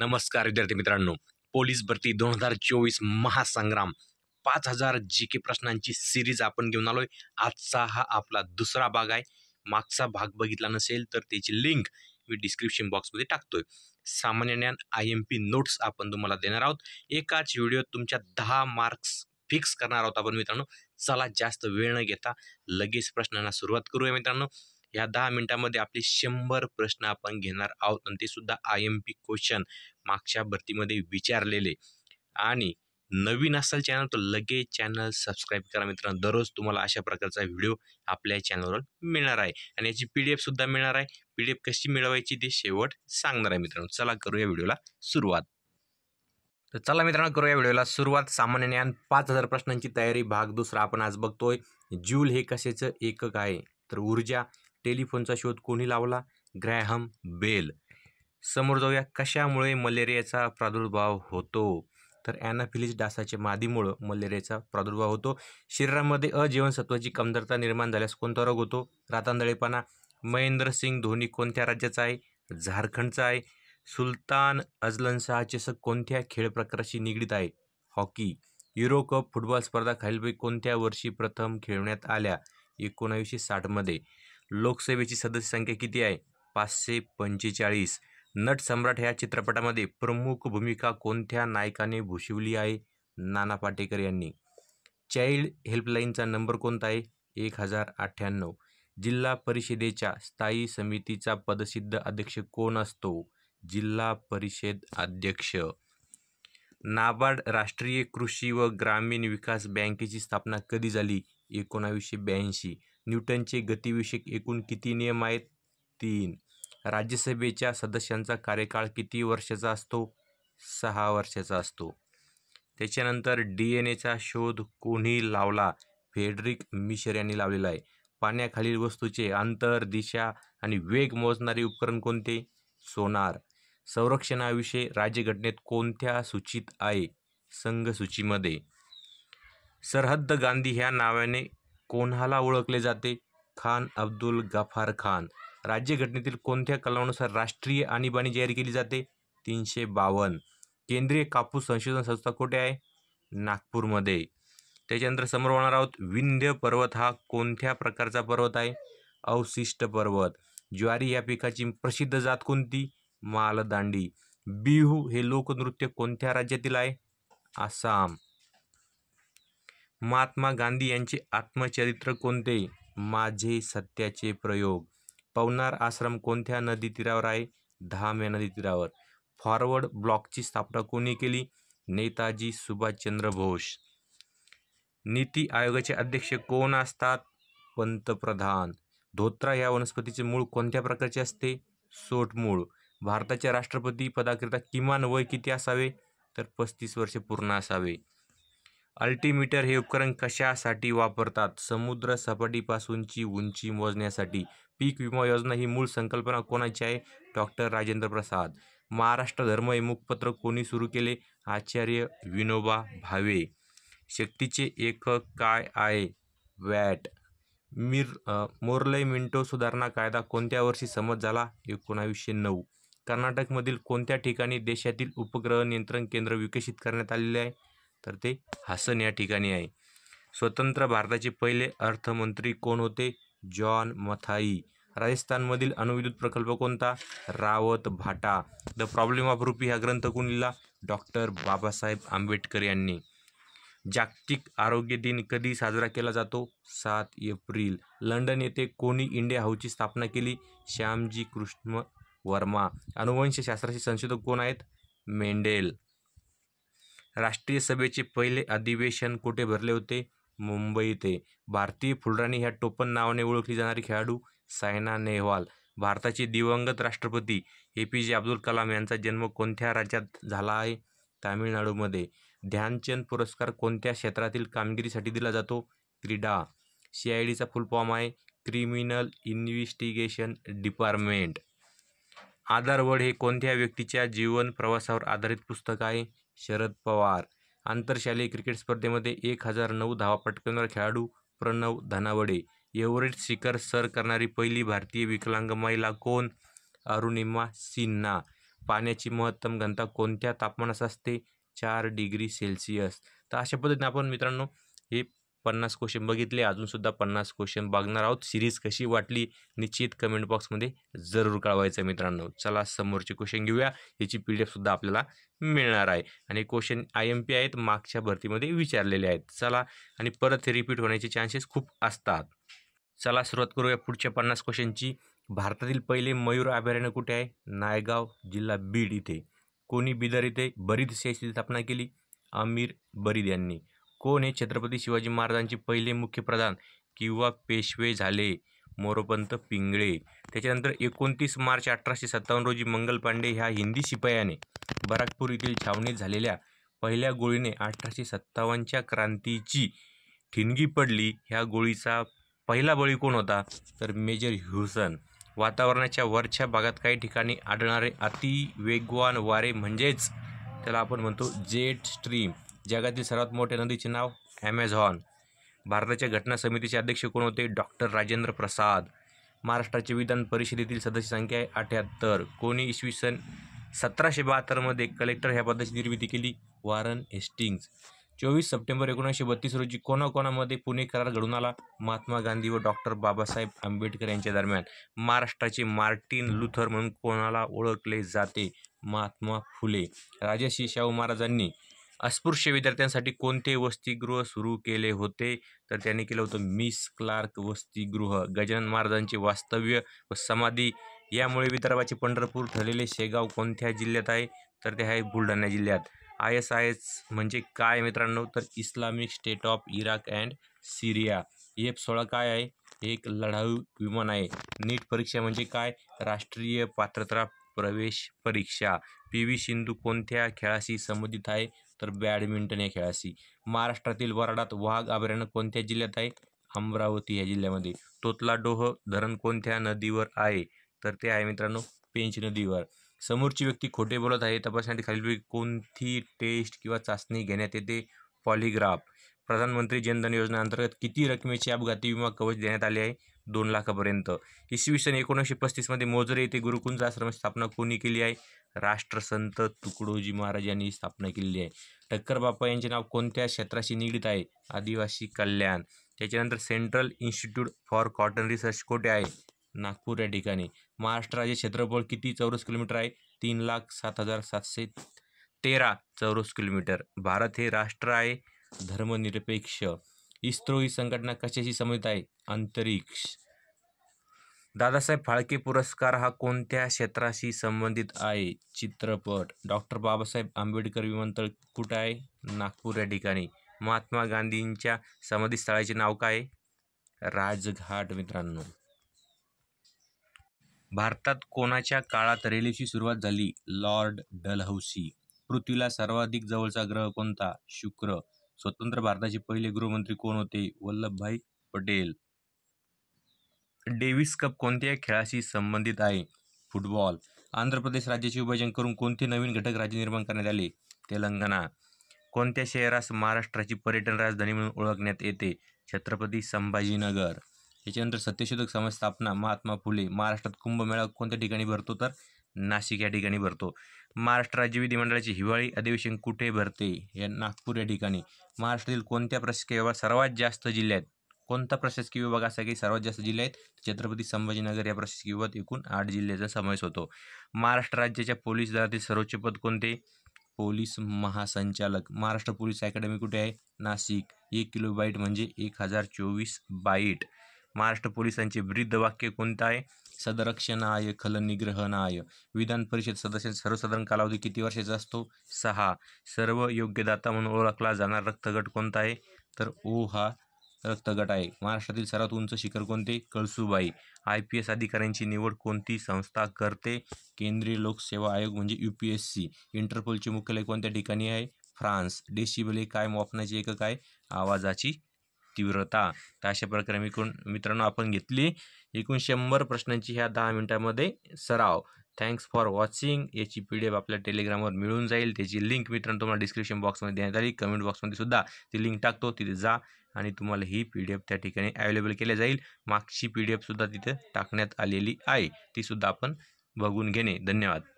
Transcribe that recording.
नमस्कार विद्यार्थी मित्रांनो पोलीस भरती दोन हजार चोवीस महासंग्राम पाच हजार जी के प्रश्नांची सिरीज आपण घेऊन आलोय आजचा हा आपला दुसरा भाग आहे मागचा भाग बघितला नसेल तर त्याची लिंक मी डिस्क्रिप्शन बॉक्समध्ये टाकतोय सामान्य ज्ञान आय एम पी नोट्स आपण तुम्हाला देणार आहोत एकाच व्हिडिओत तुमच्या दहा मार्क्स फिक्स करणार आहोत आपण मित्रांनो चला जास्त वेळ न घेता लगेच प्रश्नांना सुरुवात करूया मित्रांनो या दहा मिनिटांमध्ये आपले शंभर प्रश्न आपण घेणार आहोत आणि ते सुद्धा आय एम पी क्वेश्चन मागच्या भरतीमध्ये विचारलेले आणि नवीन असाल चॅनल तर लगेच चॅनल सबस्क्राईब करा मित्रांनो दररोज तुम्हाला अशा प्रकारचा व्हिडिओ आपल्या चॅनलवर मिळणार आहे आणि याची पी डी एफसुद्धा मिळणार आहे पी डी एफ कशी मिळवायची ते शेवट सांगणार आहे मित्रांनो चला करूया व्हिडिओला सुरुवात तर चला मित्रांनो करूया व्हिडिओला सुरुवात सामान्य ज्ञान पाच हजार प्रश्नांची तयारी भाग दुसरा आपण आज बघतोय ज्यूल हे कशाचं एकक आहे तर ऊर्जा टेलिफोनचा शोध कोणी लावला ग्रॅहम बेल समोर जाऊया कशामुळे मलेरियाचा प्रादुर्भाव होतो तर ॲनाफिलिस डासाच्या मादीमुळं मलेरियाचा प्रादुर्भाव होतो शरीरामध्ये अजीवनसत्वाची कमतरता निर्माण झाल्यास कोणता रोग होतो रातांदळेपणा महेंद्र सिंग धोनी कोणत्या राज्याचा आहे झारखंडचा आहे सुलतान अजलन शाह चषक कोणत्या खेळ प्रकाराशी निगडीत आहे हॉकी युरो कप फुटबॉल स्पर्धा खालीलपैकी कोणत्या वर्षी प्रथम खेळण्यात आल्या एकोणावीसशे साठमध्ये लोकसभेची सदस्य संख्या किती आहे पाचशे पंचेचाळीस नटसम्राट या चित्रपटामध्ये प्रमुख भूमिका कोणत्या नायकाने भूषवली आहे नाना पाटेकर यांनी चाइल्ड हेल्पलाईनचा नंबर कोणता आहे एक हजार अठ्ठ्याण्णव जिल्हा परिषदेच्या स्थायी समितीचा पदसिद्ध अध्यक्ष कोण असतो जिल्हा परिषद अध्यक्ष नाबार्ड राष्ट्रीय कृषी व ग्रामीण विकास बँकेची स्थापना कधी झाली एकोणावीसशे ब्याऐंशी न्यूटनचे गतिविषयक एकूण किती नियम आहेत तीन राज्यसभेच्या सदस्यांचा कार्यकाळ किती वर्षाचा असतो सहा वर्षाचा असतो त्याच्यानंतर डी एन एचा शोध कोणी लावला फेडरिक मिशर यांनी लावलेला आहे पाण्याखालील वस्तूचे अंतर दिशा आणि वेग मोजणारे उपकरण कोणते सोनार संरक्षणाविषयी राज्यघटनेत कोणत्या सूचित आहे संघसूचीमध्ये सरहद्द गांधी ह्या नावाने कोणाला ओळखले जाते खान अब्दुल गफार खान राज्यघटनेतील कोणत्या कलमानुसार राष्ट्रीय आणीबाणी जाहीर केली जाते तीनशे बावन्न केंद्रीय कापूस संशोधन संस्था कुठे आहे नागपूरमध्ये त्याच्यानंतर समोर होणार आहोत विंध्य पर्वत हा कोणत्या प्रकारचा पर्वत आहे अवशिष्ट पर्वत ज्वारी या पिकाची प्रसिद्ध जात कोणती मालदांडी बिहू हे लोकनृत्य कोणत्या राज्यातील आहे आसाम महात्मा गांधी यांचे आत्मचरित्र कोणते माझे सत्याचे प्रयोग पवनार आश्रम कोणत्या नदी तीरावर आहे धाम या नदी तीरावर फॉरवर्ड ब्लॉकची स्थापना कोणी केली नेताजी सुभाषचंद्र बोस नीती आयोगाचे अध्यक्ष कोण असतात पंतप्रधान धोत्रा या वनस्पतीचे मूळ कोणत्या प्रकारचे असते सोट मूळ भारताच्या राष्ट्रपती पदाकरिता किमान वय किती असावे तर पस्तीस वर्षे पूर्ण असावे अल्टीमीटर हे उपकरण कशासाठी वापरतात? समुद्र सपाटीपासूनची उंची मोजण्यासाठी. पीक विमा योजना ही मूळ संकल्पना कोणाची आहे? डॉक्टर राजेंद्र प्रसाद. महाराष्ट्र धर्म हे मुखपत्र कोणी सुरू केले? आचार्य विनोबा भावे. शक्तीचे एक काय आहे? वॅट. मिर मोरले मिंटो सुधारणा कायदा कोणत्या वर्षी समज झाला? एकोणावीसशे नऊ. कर्नाटकमधील कोणत्या ठिकाणी देशातील उपग्रह नियंत्रण केंद्र विकसित करण्यात आलेले आहे? तर ते हसन या ठिकाणी आहे स्वतंत्र भारताचे पहिले अर्थमंत्री कोण होते जॉन मथाई राजस्थानमधील अणुविद्युत प्रकल्प कोणता रावत भाटा द प्रॉब्लेम ऑफ रुपी हा ग्रंथ कोण लिहिला डॉक्टर बाबासाहेब आंबेडकर यांनी जागतिक आरोग्य दिन कधी साजरा केला जातो सात एप्रिल लंडन येथे कोणी इंडिया हाऊसची स्थापना केली श्यामजी कृष्ण वर्मा अनुवंशशास्त्राचे संशोधक कोण आहेत मेंडेल राष्ट्रीय सभेचे पहिले अधिवेशन कुठे भरले होते मुंबई ते भारतीय फुलराणी ह्या टोपण नावाने ओळखली जाणारी खेळाडू सायना नेहवाल भारताचे दिवंगत राष्ट्रपती ए पी जे अब्दुल कलाम यांचा जन्म कोणत्या राज्यात झाला आहे तामिळनाडूमध्ये ध्यानचंद पुरस्कार कोणत्या क्षेत्रातील कामगिरीसाठी दिला जातो क्रीडा सी आय डीचा फुल फॉर्म आहे क्रिमिनल इन्व्हेस्टिगेशन डिपार्टमेंट आधारवड हे कोणत्या व्यक्तीच्या जीवन प्रवासावर आधारित पुस्तक आहे शरद पवार आंतरशालेय क्रिकेट स्पर्धेमध्ये एक हजार नऊ धावा पटकावणारा खेळाडू प्रणव धनावडे एव्हरेस्ट शिखर सर करणारी पहिली भारतीय विकलांग महिला कोण अरुणिमा सिन्हा पाण्याची महत्तम घनता कोणत्या तापमानास असते चार डिग्री सेल्सिअस तर अशा पद्धतीने आपण मित्रांनो हे पन्नास क्वेश्चन बघितले अजूनसुद्धा पन्नास क्वेश्चन बघणार आहोत सिरीज कशी वाटली निश्चित कमेंट बॉक्समध्ये जरूर कळवायचं मित्रांनो चला समोरचे क्वेश्चन घेऊया याची पी डी एफसुद्धा आपल्याला मिळणार आहे आणि क्वेश्चन आय एम पी आहेत मागच्या भरतीमध्ये विचारलेले आहेत चला आणि परत हे रिपीट होण्याचे चान्सेस खूप असतात चला सुरुवात करूया पुढच्या पन्नास क्वेश्चनची भारतातील पहिले मयूर अभयारण्य कुठे आहे नायगाव जिल्हा बीड इथे कोणी बिदर इथे बरीद सेची स्थापना केली आमिर बरीद यांनी कोण हे छत्रपती शिवाजी महाराजांचे पहिले मुख्य प्रधान किंवा पेशवे झाले मोरोपंत पिंगळे त्याच्यानंतर एकोणतीस मार्च अठराशे सत्तावन्न रोजी मंगल पांडे ह्या हिंदी शिपायाने बराकपूर येथील छावणीत झालेल्या पहिल्या गोळीने अठराशे सत्तावन्नच्या क्रांतीची ठिणगी पडली ह्या गोळीचा पहिला बळी कोण होता तर मेजर ह्युसन वातावरणाच्या वरच्या भागात काही ठिकाणी आढळणारे वेगवान वारे म्हणजेच त्याला आपण म्हणतो जेट स्ट्रीम जगातील सर्वात मोठ्या नदीचे नाव ॲमेझॉन भारताच्या घटना समितीचे अध्यक्ष कोण होते डॉक्टर राजेंद्र प्रसाद महाराष्ट्राचे विधान परिषदेतील सदस्य संख्या आहे अठ्याहत्तर कोणी इसवी सन सतराशे बहात्तरमध्ये कलेक्टर ह्या पदाची निर्मिती केली वारन हेस्टिंग्स चोवीस सप्टेंबर एकोणीसशे बत्तीस रोजी कोणाकोणामध्ये पुणे करार घडून आला महात्मा गांधी व डॉक्टर बाबासाहेब आंबेडकर यांच्या दरम्यान महाराष्ट्राचे मार्टिन लुथर म्हणून कोणाला ओळखले जाते महात्मा फुले राजर्षी शाहू महाराजांनी अस्पृश्य विद्यार्थ्यांसाठी कोणते वसतिगृह सुरू केले होते तर त्यांनी केलं होतं मिस क्लार्क वसतिगृह गजानन महाराजांचे वास्तव्य व समाधी यामुळे विदर्भाचे पंढरपूर ठरलेले शेगाव कोणत्या जिल्ह्यात आहे तर ते आहे बुलढाणा जिल्ह्यात आय एस आय एस म्हणजे काय मित्रांनो तर Islamic State of Iraq and Syria F सोळा काय आहे एक लढाऊ विमान आहे नीट परीक्षा म्हणजे काय राष्ट्रीय पात्रता प्रवेश परीक्षा पी व्ही सिंधू कोणत्या खेळाशी संबंधित आहे तर बॅडमिंटन या खेळाशी महाराष्ट्रातील वराडात वाघ अभयारण्य कोणत्या जिल्ह्यात आहे अमरावती या जिल्ह्यामध्ये तोतला डोह धरण कोणत्या नदीवर आहे तर ते आहे मित्रांनो पेंच नदीवर समोरची व्यक्ती खोटे बोलत आहे तपासण्यासाठी खालीलपैकी कोणती टेस्ट किंवा चाचणी घेण्यात येते पॉलिग्राफ प्रधानमंत्री जनधन योजनेअंतर्गत किती रकमेची अपघाती विमा कवच देण्यात आले आहे दोन लाखापर्यंत इसवी सन एकोणीसशे पस्तीसमध्ये मोजरे येथे गुरुकुंज आश्रम स्थापना कोणी केली आहे राष्ट्रसंत तुकडोजी महाराज यांनी स्थापना केलेली आहे टक्कर बापा यांचे नाव कोणत्या क्षेत्राशी निगडीत आहे आदिवासी कल्याण त्याच्यानंतर Central Institute for Cotton Research कोठे आहे नागपूर या ठिकाणी महाराष्ट्र राज्य क्षेत्रफळ किती चौरस किलोमीटर आहे तीन लाख सात हजार सातशे तेरा चौरस किलोमीटर भारत हे राष्ट्र आहे धर्मनिरपेक्ष इस्रो ही संघटना कशाशी संबंधित आहे अंतरिक्ष दादासाहेब फाळके पुरस्कार हा कोणत्या क्षेत्राशी संबंधित आहे चित्रपट डॉक्टर बाबासाहेब आंबेडकर विमानतळ कुठं आहे नागपूर या ठिकाणी महात्मा गांधींच्या स्थळाचे नाव काय राजघाट मित्रांनो भारतात कोणाच्या काळात रेल्वेची सुरुवात झाली लॉर्ड डलहौसी पृथ्वीला सर्वाधिक जवळचा ग्रह कोणता शुक्र स्वतंत्र भारताचे पहिले गृहमंत्री कोण होते वल्लभभाई पटेल डेव्हिस कप कोणत्या खेळाशी संबंधित आहे फुटबॉल आंध्र प्रदेश राज्याचे विभाजन करून कोणते नवीन घटक राज्य निर्माण करण्यात आले तेलंगणा कोणत्या शहरास महाराष्ट्राची पर्यटन राजधानी म्हणून ओळखण्यात येते छत्रपती संभाजीनगर त्याच्यानंतर सत्यशोधक समाज स्थापना महात्मा फुले महाराष्ट्रात कुंभमेळा कोणत्या ठिकाणी भरतो तर नाशिक या ठिकाणी भरतो महाराष्ट्र राज्य विधिमंडळाचे हिवाळी अधिवेशन कुठे भरते या नागपूर या ठिकाणी महाराष्ट्रातील कोणत्या प्रशासकीय विभाग सर्वात जास्त जिल्ह्यात कोणता प्रशासकीय विभाग असा की सर्वात जास्त जिल्हे आहेत छत्रपती संभाजीनगर या प्रशासकीय विभागात एकूण आठ जिल्ह्याचा समावेश होतो महाराष्ट्र राज्याच्या पोलीस दलातील सर्वोच्च पद कोणते पोलीस महासंचालक महाराष्ट्र पोलीस अकॅडमी कुठे आहे नाशिक एक किलो बाईट म्हणजे एक हजार चोवीस बाईट महाराष्ट्र पोलिसांचे वृद्ध वाक्य कोणतं आहे सदरक्षणाय खलनिग्रहणाय विधान परिषद सदस्य सर्वसाधारण कालावधी किती वर्षाचा असतो सहा सर्व योग्यदाता म्हणून ओळखला जाणार रक्तगट कोणता आहे तर ओ हा रक्तगट आहे महाराष्ट्रातील सर्वात उंच शिखर कोणते कळसुबाई आय पी एस अधिकाऱ्यांची निवड कोणती संस्था करते केंद्रीय लोकसेवा आयोग म्हणजे यू पी एस सी इंटरपोलचे मुख्यालय कोणत्या ठिकाणी आहे फ्रान्स डेसिबल हे काय मापनाचे एकक आहे आवाजाची तीव्रता तर अशा प्रकारे मी मित्रांनो आपण घेतली एकूण शंभर प्रश्नांची ह्या दहा मिनिटामध्ये सराव थँक्स फॉर वॉचिंग याची पी डी एफ आपल्या टेलिग्रामवर मिळून जाईल त्याची लिंक मित्रांनो तुम्हाला डिस्क्रिप्शन बॉक्समध्ये देण्यात आली कमेंट बॉक्समध्ये सुद्धा ती लिंक टाकतो तिथे जा आणि तुम्हाला ही पी डी एफ त्या ठिकाणी अवेलेबल केल्या जाईल मागची पी डी एफसुद्धा तिथे टाकण्यात आलेली आहे तीसुद्धा आपण बघून घेणे धन्यवाद